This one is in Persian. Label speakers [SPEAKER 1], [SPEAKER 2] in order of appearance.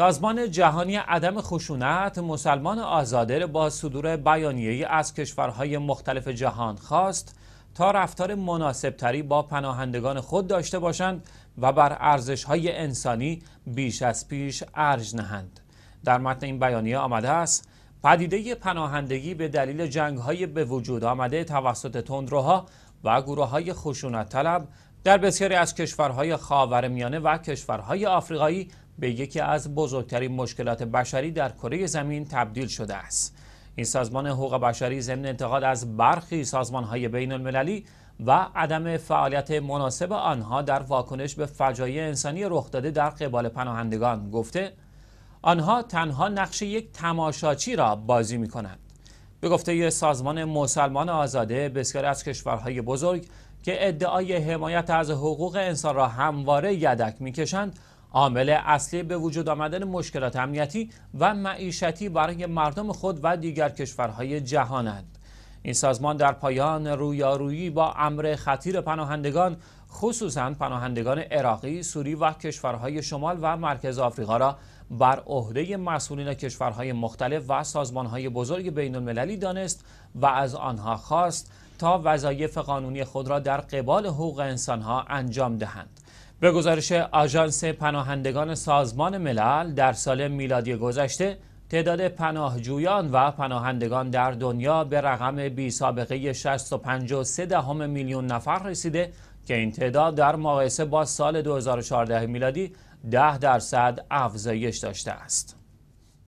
[SPEAKER 1] سازمان جهانی عدم خشونت مسلمان آزاده با صدور ای از کشورهای مختلف جهان خواست تا رفتار مناسبتری با پناهندگان خود داشته باشند و بر های انسانی بیش از پیش ارج نهند. در متن این بیانیه آمده است پدیده پناهندگی به دلیل های به وجود آمده توسط تندروها و گروه های خشونت طلب در بسیاری از کشورهای خاورمیانه و کشورهای آفریقایی به یکی از بزرگترین مشکلات بشری در کره زمین تبدیل شده است این سازمان حقوق بشری ضمن انتقاد از برخی سازمانهای بین المللی و عدم فعالیت مناسب آنها در واکنش به فجایع انسانی رخ داده در قبال پناهندگان گفته آنها تنها نقش یک تماشاچی را بازی می کنند. به گفته سازمان مسلمان آزاده بسیاری از کشورهای بزرگ که ادعای حمایت از حقوق انسان را همواره یدک کشند عامل اصلی به وجود آمدن مشکلات امنیتی و معیشتی برای مردم خود و دیگر کشورهای جهانند این سازمان در پایان رویارویی با امر خطیر پناهندگان خصوصا پناهندگان عراقی، سوری و کشورهای شمال و مرکز آفریقا را بر عهده مسئولین کشورهای مختلف و سازمانهای بزرگ بین المللی دانست و از آنها خواست تا وظایف قانونی خود را در قبال حقوق انسانها انجام دهند. به گزارش آژانس پناهندگان سازمان ملل در سال میلادی گذشته تعداد پناهجویان و پناهندگان در دنیا به رقم بی سابقه 653 دهم میلیون نفر رسیده که این تعداد در مقایسه با سال 2014 میلادی 10 درصد افزایش داشته است.